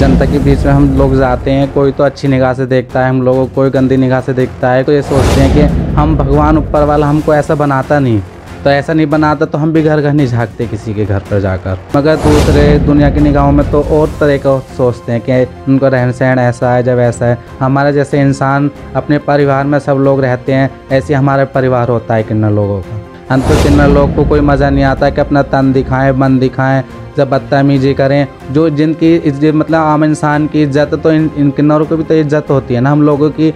जनता के बीच में हम लोग जाते हैं कोई तो अच्छी निगाह से देखता है हम लोगों को कोई गंदी निगाह से देखता है तो ये सोचते हैं कि हम भगवान ऊपर वाला हमको ऐसा बनाता नहीं तो ऐसा नहीं बनाता तो हम भी घर घर नहीं झाँकते किसी के घर पर जाकर मगर दूसरे दुनिया की निगाहों में तो और तरह का सोचते हैं कि उनका रहन सहन ऐसा है जब ऐसा है हमारा जैसे इंसान अपने परिवार में सब लोग रहते हैं ऐसे हमारा परिवार होता है किन्ना लोगों का अंतुचिन तो में लोग को कोई मज़ा नहीं आता कि अपना तन दिखाएं मन दिखाएं जब बदतमीजी करें जो जिनकी मतलब आम इंसान की इज्जत तो इन इन किन्नरों की भी तो इज्जत होती है ना हम लोगों की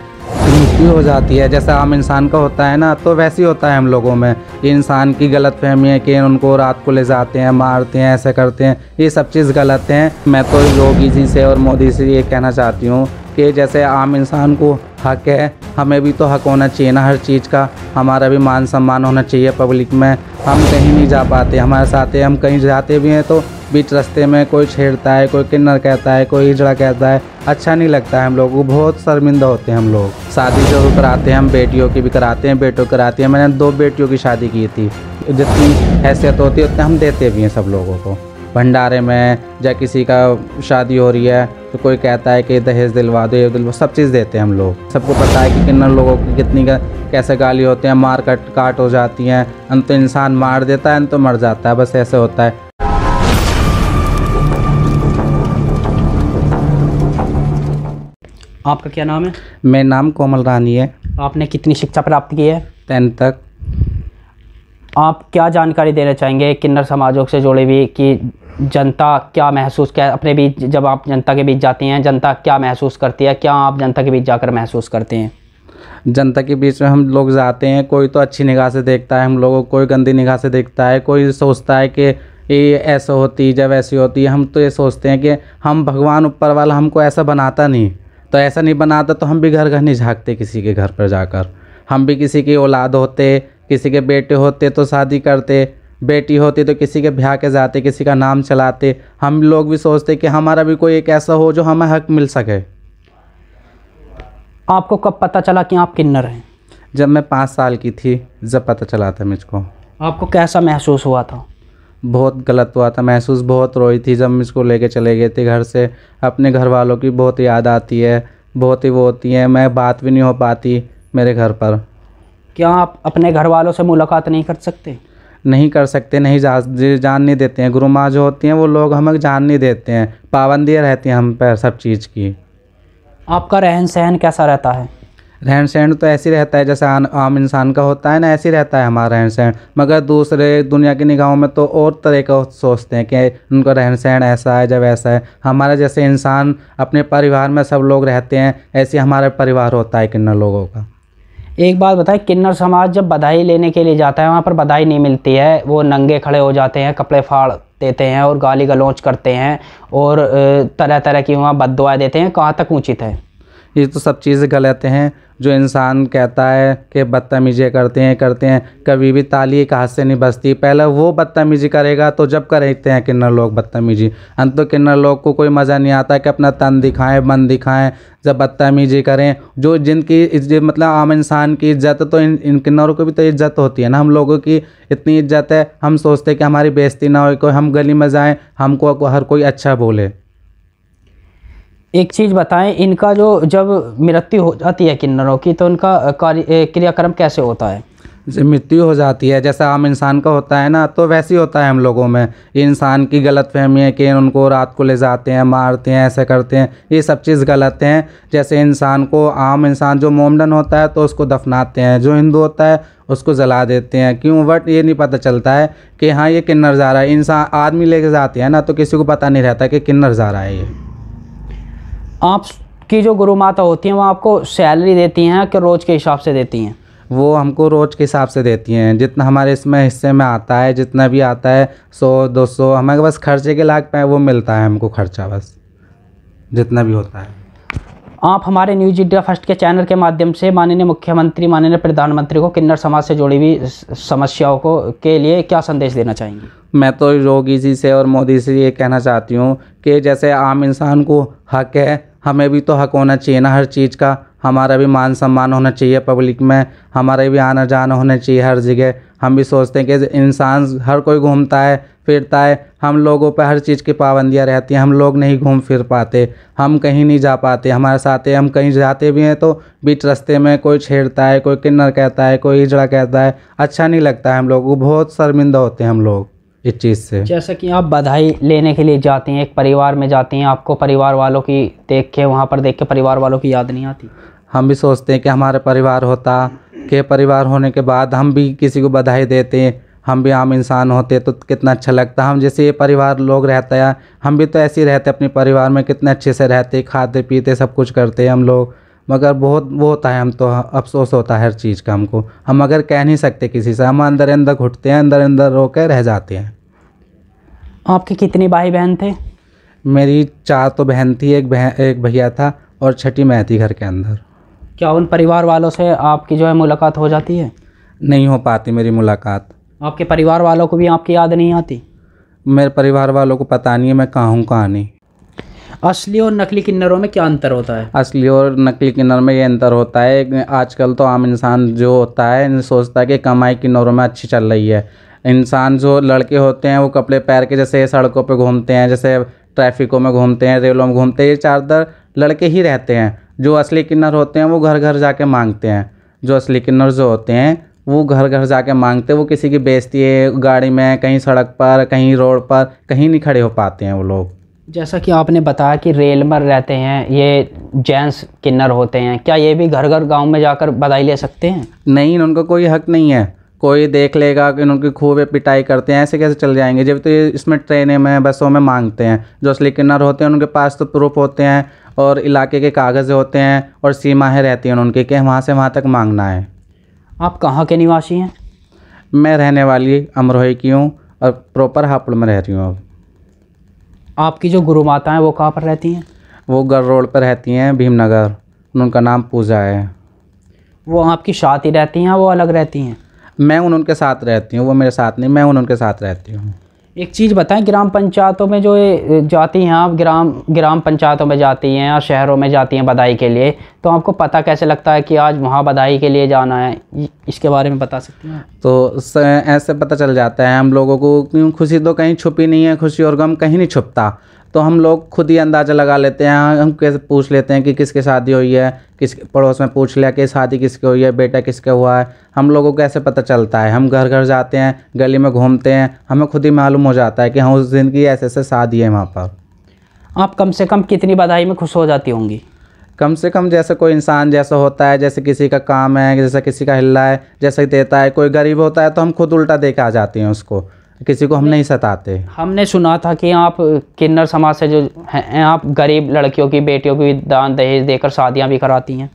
हो जाती है जैसे आम इंसान का होता है ना तो वैसे ही होता है हम लोगों में कि इंसान की गलत फहमी है कि उनको रात को ले जाते हैं मारते हैं ऐसे करते हैं ये सब चीज़ गलत है मैं तो योगी जी से और मोदी से ये कहना चाहती हूँ कि जैसे आम इंसान को हक है हमें भी तो हक होना चाहिए ना हर चीज़ का हमारा भी मान सम्मान होना चाहिए पब्लिक में हम कहीं नहीं जा पाते हमारे साथ हम कहीं जाते भी हैं तो बीच रास्ते में कोई छेड़ता है कोई किन्नर कहता है कोई हिजड़ा कहता है अच्छा नहीं लगता है हम लोग को बहुत शर्मिंदा होते हैं हम लोग शादी जरूर कराते हैं हम बेटियों की भी कराते हैं बेटों कराते हैं मैंने दो बेटियों की शादी की थी जितनी हैसियत होती है उतना हम देते भी हैं सब लोगों को भंडारे में या किसी का शादी हो रही है तो कोई कहता है कि दहेज दिलवा दो ये दिलवा सब चीज़ देते हैं हम लोग सबको पता है कि किन लोगों की कितनी का कैसे गाली होते हैं मार कट काट हो जाती हैं अंत तो इंसान मार देता है अंत तो मर जाता है बस ऐसे होता है आपका क्या नाम है मेरा नाम कोमल रानी है आपने कितनी शिक्षा प्राप्त की है टेंथ तक आप क्या जानकारी देना चाहेंगे किन्नर समाजों से जुड़े हुए कि जनता क्या महसूस क्या अपने बीच जब आप जनता के बीच जाते हैं जनता क्या महसूस करती है क्या आप जनता के बीच जाकर महसूस करते हैं जनता के बीच में हम लोग जाते हैं कोई तो अच्छी निगाह से देखता है हम लोगों को कोई गंदी निगाह से देखता है कोई सोचता है कि ये ऐसा होती जब ऐसी होती हम तो ये सोचते हैं कि हम भगवान ऊपर वाला हमको ऐसा बनाता नहीं तो ऐसा नहीं बनाता तो हम भी घर घर नहीं झाँकते किसी के घर पर जाकर हम भी किसी की औलाद होते किसी के बेटे होते तो शादी करते बेटी होती तो किसी के ब्याह के जाते किसी का नाम चलाते हम लोग भी सोचते कि हमारा भी कोई एक ऐसा हो जो हमें हक मिल सके आपको कब पता चला कि आप किन्नर हैं जब मैं पाँच साल की थी जब पता चला था मुझको आपको कैसा महसूस हुआ था बहुत गलत हुआ था महसूस बहुत रोई थी जब मुझको लेके चले गए थे घर से अपने घर वालों की बहुत याद आती है बहुत ही वो होती है मैं बात भी नहीं हो पाती मेरे घर पर क्या आप अपने घर वालों से मुलाकात नहीं कर सकते नहीं कर सकते नहीं जा, जान नहीं देते हैं गुरु माँ जो होती हैं वो लोग हमें जान नहीं देते हैं पाबंदियाँ रहती हैं हम पर सब चीज़ की आपका रहन सहन कैसा रहता है रहन सहन तो ऐसे रहता है जैसे आम इंसान का होता है ना ऐसे रहता है हमारा रहन सहन मगर दूसरे दुनिया की निगाहों में तो और तरह का सोचते हैं कि उनका रहन सहन ऐसा है जब ऐसा है हमारा जैसे इंसान अपने परिवार में सब लोग रहते हैं ऐसे हमारा परिवार होता है किन्ना लोगों का एक बात बताएं किन्नर समाज जब बधाई लेने के लिए जाता है वहाँ पर बधाई नहीं मिलती है वो नंगे खड़े हो जाते हैं कपड़े फाड़ देते हैं और गाली गलौच करते हैं और तरह तरह की वहाँ बद देते हैं कहाँ तक ऊँचित है ये तो सब चीज़ें गलत हैं जो इंसान कहता है कि बदतमीजी करते हैं करते हैं कभी भी ताली एक हाथ से नहीं बचती पहले वो बदतमीजी करेगा तो जब करते हैं किन्नर लोग बदतमीजी अंत तो किन्नर लोग को कोई मज़ा नहीं आता कि अपना तन दिखाएं मन दिखाएं जब बदतमीजी करें जो जिनकी इज्जत मतलब आम इंसान की इज्जत तो इन इन किन्नरों को भी तो इज्जत होती है ना हम लोगों की इतनी इज्जत है हम सोचते हैं कि हमारी बेइज्जती ना हो कोई हम गली में जाएँ हमको हर कोई अच्छा बोले एक चीज़ बताएं इनका जो जब मृत्यु हो जाती है किन्नरों की तो उनका कार्य क्रियाक्रम कैसे होता है मृत्यु हो जाती है जैसा आम इंसान का होता है ना तो वैसे ही होता है हम लोगों में इंसान की गलत फहमी है कि उनको रात को ले जाते हैं मारते हैं ऐसे करते हैं ये सब चीज़ गलत हैं जैसे इंसान को आम इंसान जो मोमडन होता है तो उसको दफनाते हैं जो हिंदू होता है उसको जला देते हैं क्यों बट ये नहीं पता चलता है कि हाँ ये किन्नर जा रहा है इंसान आदमी लेके जाते हैं ना तो किसी को पता नहीं रहता कि किन्नर जा रहा है ये आपकी जो गुरु माता होती हैं वो आपको सैलरी देती हैं कि रोज़ के हिसाब से देती हैं वो हमको रोज़ के हिसाब से देती हैं जितना हमारे इसमें हिस्से में आता है जितना भी आता है सौ दो सौ हमारे बस खर्चे के लाख पे वो मिलता है हमको खर्चा बस जितना भी होता है आप हमारे न्यूज इंडिया फर्स्ट के चैनल के माध्यम से माननीय मुख्यमंत्री माननीय प्रधानमंत्री को किन्नर समाज से जुड़ी हुई समस्याओं को के लिए क्या संदेश देना चाहेंगे मैं तो योगी जी से और मोदी जी से ये कहना चाहती हूँ कि जैसे आम इंसान को हक है हमें भी तो हक होना चाहिए ना हर चीज़ का हमारा भी मान सम्मान होना चाहिए पब्लिक में हमारे भी आना जाना होना चाहिए हर जगह हम भी सोचते हैं कि इंसान हर कोई घूमता है फिरता है हम लोगों पर हर चीज़ की पाबंदियाँ रहती हैं हम लोग नहीं घूम फिर पाते हम कहीं नहीं जा पाते हमारे साथ हम कहीं जाते भी हैं तो बीच रास्ते में कोई छेड़ता है कोई किन्नर कहता है कोई इजड़ा कहता है अच्छा नहीं लगता है हम लोगों को बहुत शर्मिंदा होते हैं हम लोग इस चीज़ से जैसा कि आप बधाई लेने के लिए जाते हैं एक परिवार में जाते हैं आपको परिवार वालों की देख के वहाँ पर देख के परिवार वालों की याद नहीं आती हम भी सोचते हैं कि हमारा परिवार होता के परिवार होने के बाद हम भी किसी को बधाई देते हैं हम भी आम इंसान होते तो कितना अच्छा लगता हम जैसे ये परिवार लोग रहता है हम भी तो ऐसे ही रहते अपने परिवार में कितने अच्छे से रहते खाते पीते सब कुछ करते हैं हम लोग मगर बहुत वो होता है हम तो अफसोस होता है हर चीज़ का हमको हम अगर कह नहीं सकते किसी से हम अंदर अंदर घुटते हैं अंदर अंदर रो के रह जाते हैं आपके कितने भाई बहन थे मेरी चार तो बहन थी एक बहन एक भैया था और छठी मैं थी घर के अंदर क्या उन परिवार वालों से आपकी जो है मुलाकात हो जाती है नहीं हो पाती मेरी मुलाकात आपके परिवार वालों को भी आपकी याद नहीं आती मेरे परिवार वालों को पता नहीं है मैं कहाँ हूँ कहाँ नहीं असली और नकली किन्नरों में क्या अंतर होता है असली और नकली किन्नर में ये अंतर होता है आजकल तो आम इंसान जो होता है सोचता है कि कमाई किन्नरों में अच्छी चल रही है इंसान जो लड़के होते हैं वो कपड़े पैर के जैसे सड़कों पर घूमते हैं जैसे ट्रैफिकों में घूमते हैं रेलों में घूमते हैं ये चारदर लड़के ही रहते हैं जो असली किन्नर होते हैं वो घर घर कर मांगते हैं जो असली किन्नर जो होते हैं वो घर घर कर मांगते हैं वो किसी की बेचती है गाड़ी में कहीं सड़क पर कहीं रोड पर कहीं नहीं खड़े हो पाते हैं वो लोग जैसा कि आपने बताया कि रेलमर रहते हैं ये जेंट्स किन्नर होते हैं क्या ये भी घर घर गांव में जाकर बधाई ले सकते हैं नहीं उनका कोई हक नहीं है कोई देख लेगा कि उनकी खूब पिटाई करते हैं ऐसे कैसे चल जाएंगे जब तो ये इसमें ट्रेनें में बसों में मांगते हैं जो असली किन्नर होते हैं उनके पास तो प्रूफ होते हैं और इलाके के कागज़ होते हैं और सीमाएँ रहती हैं उनकी कि वहाँ से वहाँ तक मांगना है आप कहाँ के निवासी हैं मैं रहने वाली अमरोही की हूँ और प्रॉपर हापुड़ में रह रही हूँ अब आपकी जो गुरु माता हैं वो कहाँ पर रहती हैं वो गर रोड पर रहती हैं भीमनगर उनका नाम पूजा है वो आपकी साथ ही रहती हैं वो अलग रहती हैं मैं उनके साथ रहती हूँ वो मेरे साथ नहीं मैं उनके साथ रहती हूँ एक चीज़ बताएं ग्राम पंचायतों में जो जाती हैं आप ग्राम ग्राम पंचायतों में जाती हैं या शहरों में जाती हैं बधाई के लिए तो आपको पता कैसे लगता है कि आज वहाँ बधाई के लिए जाना है इसके बारे में बता सकते हैं तो ऐसे पता चल जाता है हम लोगों को क्यों खुशी तो कहीं छुपी नहीं है खुशी और गम कहीं नहीं छुपता तो हम लोग खुद ही अंदाज़ा लगा लेते हैं हम कैसे पूछ लेते हैं कि किसकी शादी हुई है किस पड़ोस में पूछ लिया कि शादी किसकी हुई है बेटा किसके हुआ है हम लोगों को कैसे पता चलता है हम घर घर जाते हैं गली में घूमते हैं हमें खुद ही मालूम हो जाता है कि हाँ उस दिन की ऐसे ऐसे शादी है वहाँ पर आप कम से कम कितनी बधाई में खुश हो जाती होंगी कम से कम जैसे कोई इंसान जैसा होता है जैसे किसी का काम है जैसे किसी का हिल्ला है जैसे देता है कोई गरीब होता है तो हम खुद उल्टा दे के आ जाते हैं उसको किसी को हम नहीं सताते हमने सुना था कि आप किन्नर समाज से जो हैं आप गरीब लड़कियों की बेटियों की दान दहेज देकर शादियाँ भी कराती हैं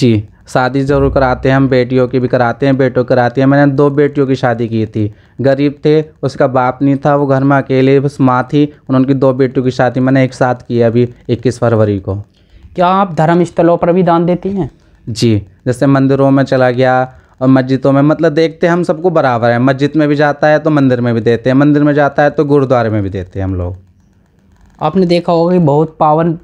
जी शादी ज़रूर कराते हैं हम बेटियों की भी कराते हैं बेटों कराते हैं मैंने दो बेटियों की शादी की थी गरीब थे उसका बाप नहीं था वो घर में अकेले बस माँ थी उनकी दो बेटियों की शादी मैंने एक साथ की अभी इक्कीस फरवरी को क्या आप धर्म स्थलों पर भी दान देती हैं जी जैसे मंदिरों में चला गया और मस्जिदों में मतलब देखते हम सबको बराबर है मस्जिद में भी जाता है तो मंदिर में भी देते हैं मंदिर में जाता है तो गुरुद्वारे में भी देते हैं हम लोग आपने देखा होगा कि बहुत पावन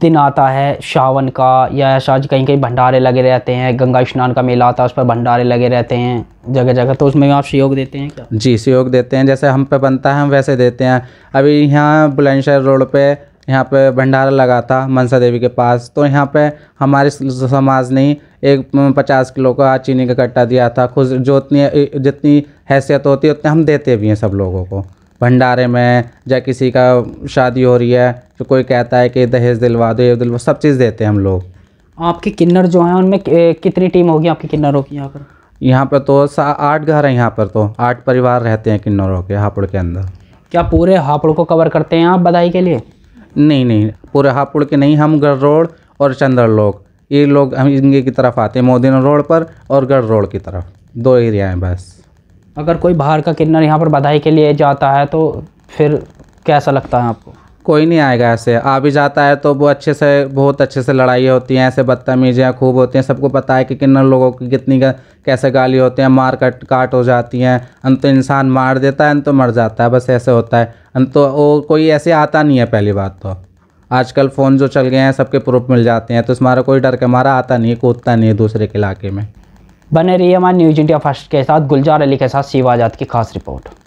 दिन आता है सावन का या ऐसा कहीं कहीं भंडारे लगे रहते हैं गंगा स्नान का मेला आता है उस पर भंडारे लगे रहते हैं जगह जगह तो उसमें आप सहयोग देते हैं क्या जी सहयोग देते हैं जैसे हम पे बनता है हम वैसे देते हैं अभी यहाँ बुलंदशहर रोड पे यहाँ पे भंडारा लगा था मनसा देवी के पास तो यहाँ पे हमारे समाज ने एक पचास किलो का चीनी का कट्टा दिया था खुद जो उतनी जितनी हैसियत होती है उतने हम देते भी हैं सब लोगों को भंडारे में या किसी का शादी हो रही है तो कोई कहता है कि दहेज दिलवा दो ये दिलवा सब चीज़ देते हैं हम लोग आपके किन्नर जो हैं उनमें कितनी टीम होगी आपके किन्नरों की यहाँ पर यहाँ पर तो आठ घर हैं यहाँ पर तो आठ परिवार रहते हैं किन्नरों के हापुड़ के अंदर क्या पूरे हापुड़ को कवर करते हैं आप बधाई के लिए नहीं नहीं पूरे हापुड़ के नहीं हम गढ़ रोड और चंद्र लोक ये लोग हम इनके की तरफ आते हैं मोदी रोड पर और गढ़ रोड की तरफ दो एरिया हैं बस अगर कोई बाहर का किन्नर यहाँ पर बधाई के लिए जाता है तो फिर कैसा लगता है आपको कोई नहीं आएगा ऐसे आ भी जाता है तो वो अच्छे से बहुत अच्छे से लड़ाई होती हैं ऐसे बदतमीजियाँ खूब होती हैं सबको पता है कि किन्नर लोगों की कितनी का कैसे गाली होते हैं मार कट काट हो जाती हैं अंत तो इंसान मार देता है अंत तो मर जाता है बस ऐसे होता है अंत तो वो कोई ऐसे आता नहीं है पहली बात तो आजकल फ़ोन जो चल गए हैं सबके प्रूफ मिल जाते हैं तो हमारा कोई डर के मारा आता नहीं है कूदता नहीं है दूसरे के इलाके में बने रही हमारे न्यूज इंडिया फर्स्ट के साथ गुलजार अली के साथ शिव आज़ाद की खास रिपोर्ट